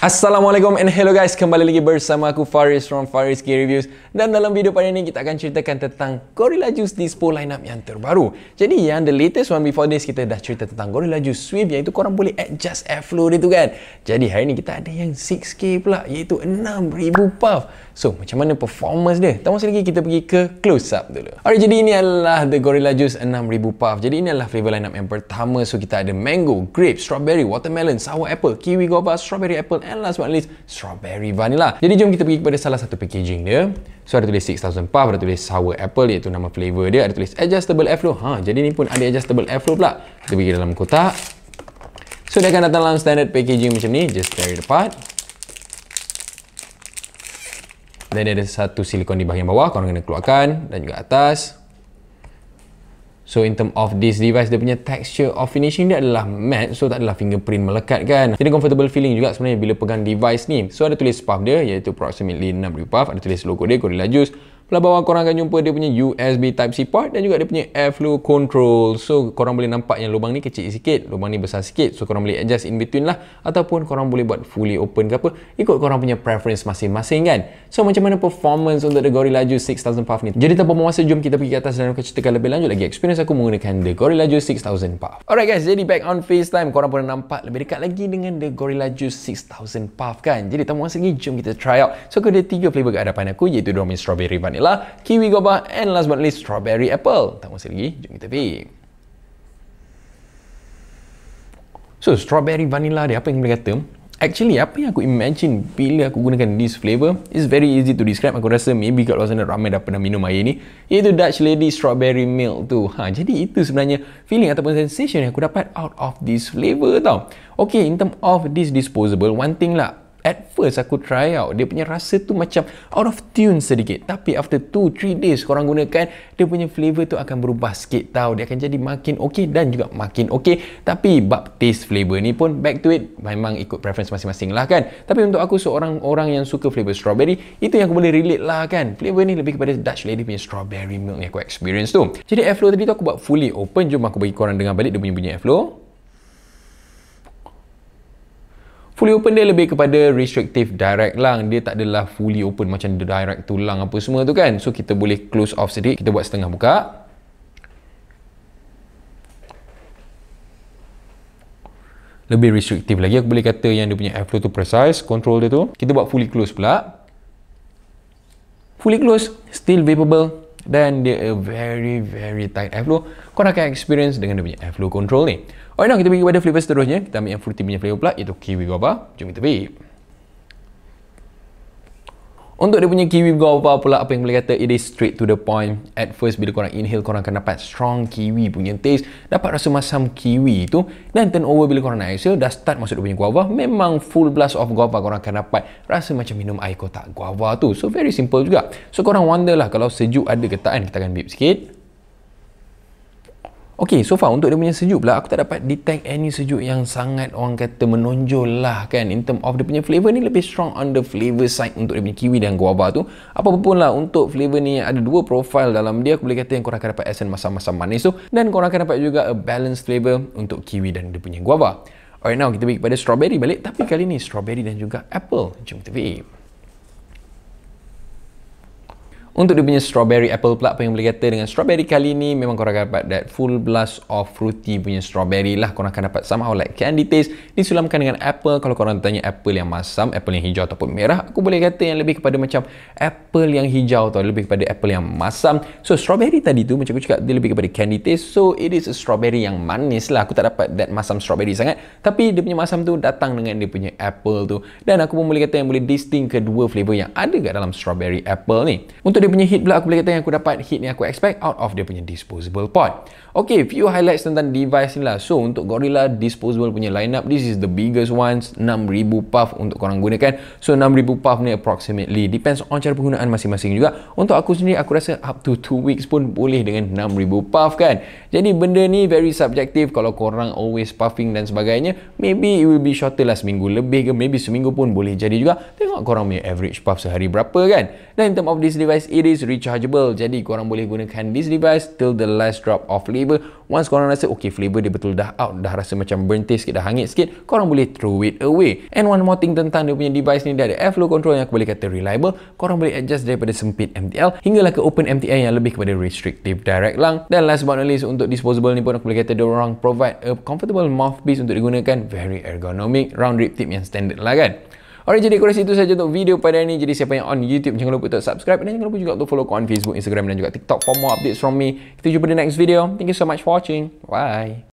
Assalamualaikum and hello guys Kembali lagi bersama aku Faris from Faris Gear Reviews Dan dalam video pada ini kita akan ceritakan tentang Gorilla Juice Dispo lineup yang terbaru Jadi yang the latest one before this Kita dah cerita tentang Gorilla Juice Swift Iaitu korang boleh adjust airflow dia tu kan Jadi hari ini kita ada yang 6K pula Iaitu 6000 puff So macam mana performance dia Tak masa lagi kita pergi ke close up dulu Alright jadi ini adalah the Gorilla Juice 6000 puff Jadi ini adalah flavor lineup yang pertama So kita ada mango, grape, strawberry, watermelon, sour apple, kiwi guava, strawberry apple and last but not least strawberry vanilla. Jadi jom kita pergi kepada salah satu packaging dia. So ada tulis 6000 puff, ada tulis sour apple iaitu nama flavor dia, ada tulis adjustable airflow. Ha, jadi ni pun ada adjustable airflow pula. Kita pergi dalam kotak. So dia akan datang dalam standard packaging macam ni, just tear it apart. Dan ada satu silikon di bahagian bawah, korang kena keluarkan dan juga atas. So in term of this device, dia punya texture of finishing dia adalah matte. So tak adalah fingerprint melekat kan. Jadi comfortable feeling juga sebenarnya bila pegang device ni. So ada tulis puff dia iaitu approximately 6,000 puff. Ada tulis logo dia Gorilla Juice. Belah bawah korang akan jumpa dia punya USB Type-C port dan juga dia punya airflow control. So korang boleh nampak yang lubang ni kecil sikit, lubang ni besar sikit. So korang boleh adjust in between lah ataupun korang boleh buat fully open ke apa ikut korang punya preference masing-masing kan. So macam mana performance untuk The Gorilla Juice 6000 Puff ni? Jadi tanpa masa jom kita pergi ke atas dan akan ceritakan lebih lanjut lagi experience aku menggunakan The Gorilla Juice 6000 Puff. Alright guys, jadi back on FaceTime korang pun nampak lebih dekat lagi dengan The Gorilla Juice 6000 Puff kan. Jadi tanpa masa lagi jom kita try out. So aku ada 3 flavor kat hadapan aku iaitu Dormin Strawberry Vanilla vanilla, kiwi goba, and last but not least strawberry apple. Tak masih lagi, jom kita pergi. So, strawberry vanilla dia apa yang boleh kata? Actually, apa yang aku imagine bila aku gunakan this flavor is very easy to describe. Aku rasa maybe kalau sana ramai dah pernah minum air ni. Iaitu Dutch Lady Strawberry Milk tu. Ha, jadi itu sebenarnya feeling ataupun sensation yang aku dapat out of this flavor tau. Okay, in term of this disposable, one thing lah at first aku try out dia punya rasa tu macam out of tune sedikit tapi after 2 3 days korang gunakan dia punya flavor tu akan berubah sikit tau dia akan jadi makin okey dan juga makin okey tapi bab taste flavor ni pun back to it memang ikut preference masing-masing lah kan tapi untuk aku seorang orang yang suka flavor strawberry itu yang aku boleh relate lah kan flavor ni lebih kepada Dutch Lady punya strawberry milk yang aku experience tu jadi airflow tadi tu aku buat fully open jom aku bagi korang dengar balik dia punya bunyi airflow Fully open dia lebih kepada restrictive direct lung. Lah. Dia tak adalah fully open macam direct tulang apa semua tu kan. So kita boleh close off sedikit. Kita buat setengah buka. Lebih restrictive lagi. Aku boleh kata yang dia punya airflow tu precise. Control dia tu. Kita buat fully close pula. Fully close. Still vapable dan dia a very very tight airflow korang akan experience dengan dia punya airflow control ni alright now kita pergi kepada flavor seterusnya kita ambil yang fruity punya flavor pula iaitu kiwi guava jom kita vape untuk dia punya kiwi apa pula apa yang boleh kata it is straight to the point. At first bila korang inhale korang akan dapat strong kiwi punya taste. Dapat rasa masam kiwi tu. Dan turn over bila korang nak exhale dah start masuk dia punya guava. Memang full blast of guava korang akan dapat rasa macam minum air kotak guava tu. So very simple juga. So korang wonder lah kalau sejuk ada ke tak kan. Kita akan bip sikit. Okay, so far untuk dia punya sejuk pula, aku tak dapat detect any sejuk yang sangat orang kata menonjol lah kan in term of dia punya flavour ni lebih strong on the flavour side untuk dia punya kiwi dan guava tu. Apa pun lah untuk flavour ni ada dua profile dalam dia, aku boleh kata yang korang akan dapat essence masam-masam manis tu dan korang akan dapat juga a balanced flavour untuk kiwi dan dia punya guava. Alright now kita pergi kepada strawberry balik tapi kali ni strawberry dan juga apple. Jom kita pergi. Untuk dia punya strawberry apple pula apa yang boleh kata dengan strawberry kali ni memang korang akan dapat that full blast of fruity punya strawberry lah. Korang akan dapat somehow like candy taste disulamkan dengan apple. Kalau korang tanya apple yang masam, apple yang hijau ataupun merah, aku boleh kata yang lebih kepada macam apple yang hijau atau lebih kepada apple yang masam. So strawberry tadi tu macam aku cakap dia lebih kepada candy taste. So it is a strawberry yang manis lah. Aku tak dapat that masam strawberry sangat. Tapi dia punya masam tu datang dengan dia punya apple tu. Dan aku pun boleh kata yang boleh distinct kedua flavor yang ada kat dalam strawberry apple ni. Untuk dia punya hit pula aku boleh kata yang aku dapat hit ni aku expect out of dia punya disposable pod. Okay, few highlights tentang device ni lah. So, untuk Gorilla disposable punya lineup, this is the biggest ones. 6,000 puff untuk korang gunakan. So, 6,000 puff ni approximately depends on cara penggunaan masing-masing juga. Untuk aku sendiri, aku rasa up to 2 weeks pun boleh dengan 6,000 puff kan. Jadi, benda ni very subjective. Kalau korang always puffing dan sebagainya, maybe it will be shorter lah seminggu lebih ke. Maybe seminggu pun boleh jadi juga. Tengok korang punya average puff sehari berapa kan. Dan in term of this device, it is rechargeable jadi korang boleh gunakan this device till the last drop of flavor once korang rasa okay flavor dia betul dah out dah rasa macam burnt sikit dah hangit sikit korang boleh throw it away and one more thing tentang dia punya device ni dia ada airflow control yang aku boleh kata reliable korang boleh adjust daripada sempit MTL hinggalah ke open MTL yang lebih kepada restrictive direct lung dan last but not least untuk disposable ni pun aku boleh kata dia orang provide a comfortable mouthpiece untuk digunakan very ergonomic round rib tip yang standard lah kan Alright, jadi aku itu saja untuk video pada hari ini. Jadi siapa yang on YouTube, jangan lupa untuk subscribe. Dan jangan lupa juga untuk follow aku on Facebook, Instagram dan juga TikTok for more updates from me. Kita jumpa di next video. Thank you so much for watching. Bye.